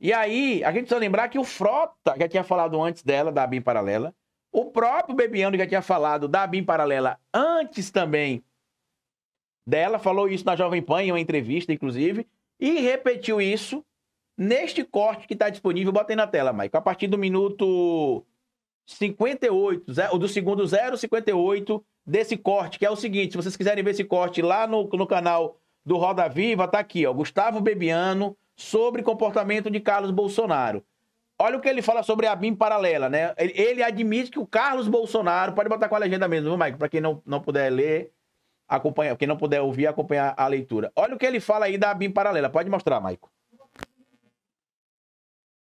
E aí, a gente precisa lembrar que o Frota já tinha falado antes dela, da BIM Paralela. O próprio Bebiano já tinha falado da BIM Paralela antes também dela. Falou isso na Jovem Pan, em uma entrevista, inclusive. E repetiu isso neste corte que está disponível. Bota aí na tela, Maico. A partir do minuto 58, do segundo 058 desse corte, que é o seguinte: se vocês quiserem ver esse corte lá no, no canal do Roda Viva, tá aqui, ó. Gustavo Bebiano sobre comportamento de Carlos Bolsonaro. Olha o que ele fala sobre a BIM paralela, né? Ele, ele admite que o Carlos Bolsonaro, pode botar com a legenda mesmo, viu, Mike? Para quem não, não puder ler, acompanhar, quem não puder ouvir, acompanhar a leitura. Olha o que ele fala aí da BIM paralela. Pode mostrar, Maico.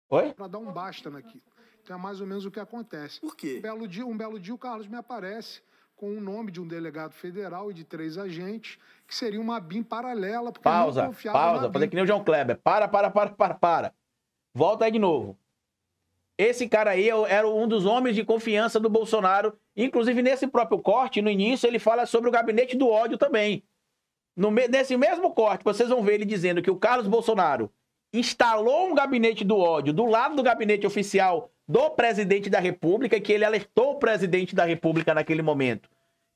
Oi? Para dar um basta naquilo. Então é mais ou menos o que acontece. Por quê? Um belo dia, um belo dia o Carlos me aparece com o nome de um delegado federal e de três agentes, que seria uma BIM paralela. Porque pausa, não confiava pausa, fazer que nem o João Kleber. Para, para, para, para, para. Volta aí de novo. Esse cara aí é era um dos homens de confiança do Bolsonaro. Inclusive, nesse próprio corte, no início, ele fala sobre o gabinete do ódio também. No, nesse mesmo corte, vocês vão ver ele dizendo que o Carlos Bolsonaro instalou um gabinete do ódio do lado do gabinete oficial do presidente da República, que ele alertou o presidente da República naquele momento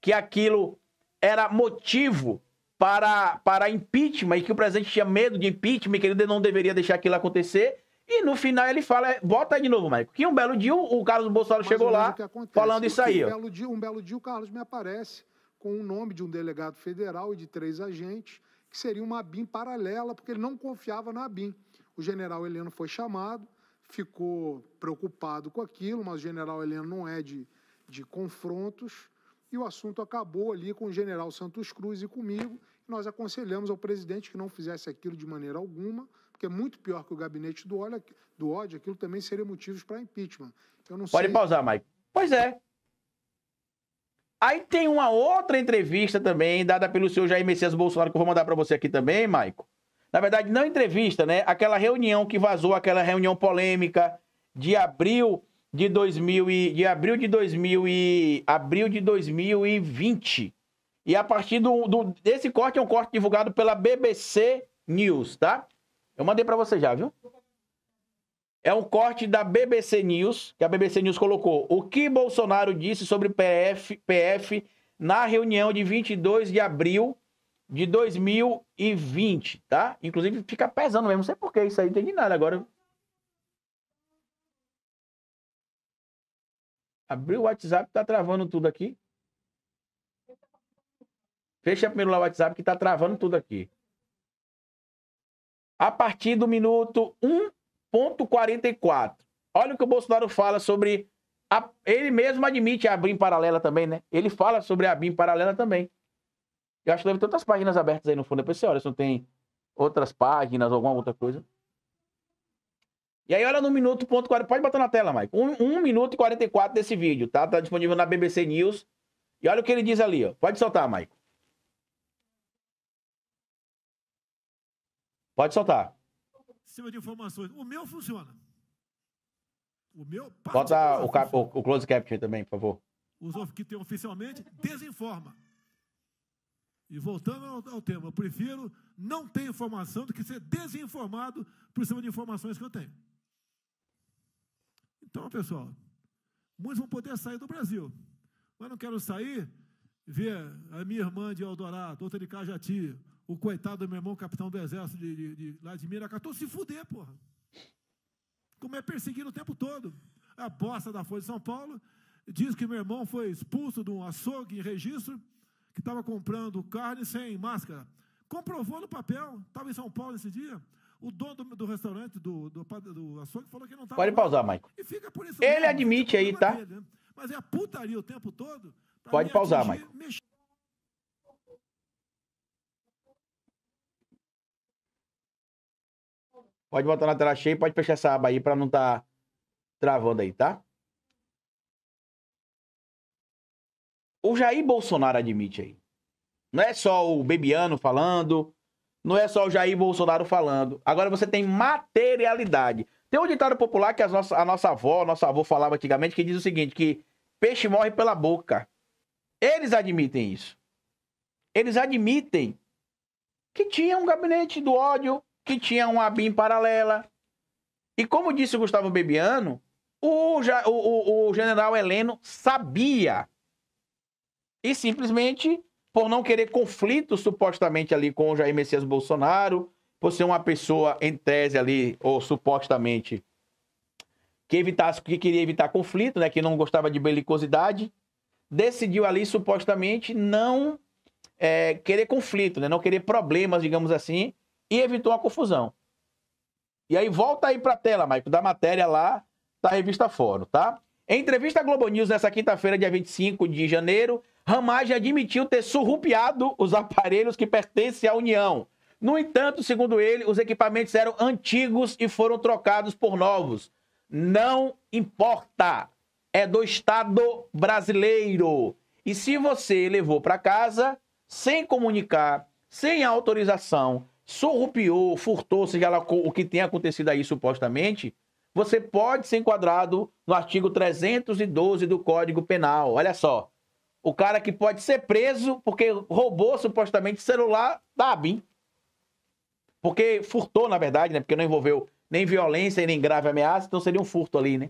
que aquilo era motivo para, para impeachment e que o presidente tinha medo de impeachment, que ele não deveria deixar aquilo acontecer. E no final ele fala, bota é, aí de novo, Maico, que um belo dia o Carlos Bolsonaro Mas chegou lá falando isso aí. Um belo, dia, um belo dia o Carlos me aparece com o nome de um delegado federal e de três agentes, que seria uma BIM paralela, porque ele não confiava na BIM. O general Heleno foi chamado, ficou preocupado com aquilo, mas o general Heleno não é de, de confrontos, e o assunto acabou ali com o general Santos Cruz e comigo. E nós aconselhamos ao presidente que não fizesse aquilo de maneira alguma, porque é muito pior que o gabinete do ódio, do ódio aquilo também seria motivos para impeachment. Pode sei... pausar, Mike. Pois é. Aí tem uma outra entrevista também, dada pelo senhor Jair Messias Bolsonaro, que eu vou mandar para você aqui também, Maico. Na verdade, não entrevista, né? Aquela reunião que vazou, aquela reunião polêmica de abril de 2000 e, de abril de 2000 e abril de 2020. E a partir do, do desse corte é um corte divulgado pela BBC News, tá? Eu mandei para você já, viu? É um corte da BBC News, que a BBC News colocou. O que Bolsonaro disse sobre PF, PF na reunião de 22 de abril de 2020, tá? Inclusive fica pesando mesmo, não sei por que isso aí, não entendi nada agora. Abriu o WhatsApp, tá travando tudo aqui. Fecha primeiro lá o WhatsApp que tá travando tudo aqui. A partir do minuto 1.44. Olha o que o Bolsonaro fala sobre. A... ele mesmo admite a BIM paralela também, né? Ele fala sobre a BIM paralela também. Eu acho que deve ter outras páginas abertas aí no fundo. Depois você olha se não tem outras páginas, alguma outra coisa. E aí olha no minuto ponto... Pode botar na tela, Mike. 1 um, um minuto e 44 desse vídeo, tá? Tá disponível na BBC News. E olha o que ele diz ali, ó. Pode soltar, Mike. Pode soltar. cima de informações. O meu funciona. O meu... Bota o, cap, o, o close capture também, por favor. Os que tem oficialmente, desinforma. E voltando ao, ao, tema, eu prefiro não ter informação do que ser desinformado por cima de informações que eu tenho. Então, pessoal, muitos vão poder sair do Brasil. Mas não quero sair, ver a minha irmã de Eldorado, outra de Cajati, o coitado do meu irmão, capitão do exército de, de, de, lá de Miracatu, se fuder, porra. Como é perseguido o tempo todo. A bosta da Folha de São Paulo diz que meu irmão foi expulso de um açougue em registro, que estava comprando carne sem máscara. Comprovou no papel, estava em São Paulo esse dia. O dono do, do restaurante, do, do, do açougue, falou que não estava. Pode pausar, Maicon. Ele admite aí, tá? Dele, né? Mas é a putaria o tempo todo. Pode pausar, Maicon. Mexer... Pode botar na tela cheia, pode fechar essa aba aí para não estar tá travando aí, tá? O Jair Bolsonaro admite aí. Não é só o Bebiano falando, não é só o Jair Bolsonaro falando. Agora você tem materialidade. Tem um ditado popular que a nossa, a nossa avó, nosso avô falava antigamente, que diz o seguinte, que peixe morre pela boca. Eles admitem isso. Eles admitem que tinha um gabinete do ódio, que tinha uma BIM paralela. E como disse o Gustavo Bebiano, o, o, o general Heleno sabia. E simplesmente por não querer conflito supostamente ali com o Jair Messias Bolsonaro, por ser uma pessoa em tese ali, ou supostamente, que, evitasse, que queria evitar conflito, né, que não gostava de belicosidade, decidiu ali supostamente não é, querer conflito, né, não querer problemas, digamos assim, e evitou a confusão. E aí volta aí para a tela, Maico, da matéria lá da revista Fórum, tá? Em entrevista à Globo News nessa quinta-feira, dia 25 de janeiro, Ramage admitiu ter surrupiado os aparelhos que pertencem à União. No entanto, segundo ele, os equipamentos eram antigos e foram trocados por novos. Não importa. É do Estado brasileiro. E se você levou para casa sem comunicar, sem autorização, surrupiou, furtou, seja lá o que tenha acontecido aí supostamente, você pode ser enquadrado no artigo 312 do Código Penal. Olha só. O cara que pode ser preso porque roubou supostamente celular da ABIN. Porque furtou, na verdade, né? Porque não envolveu nem violência e nem grave ameaça, então seria um furto ali, né?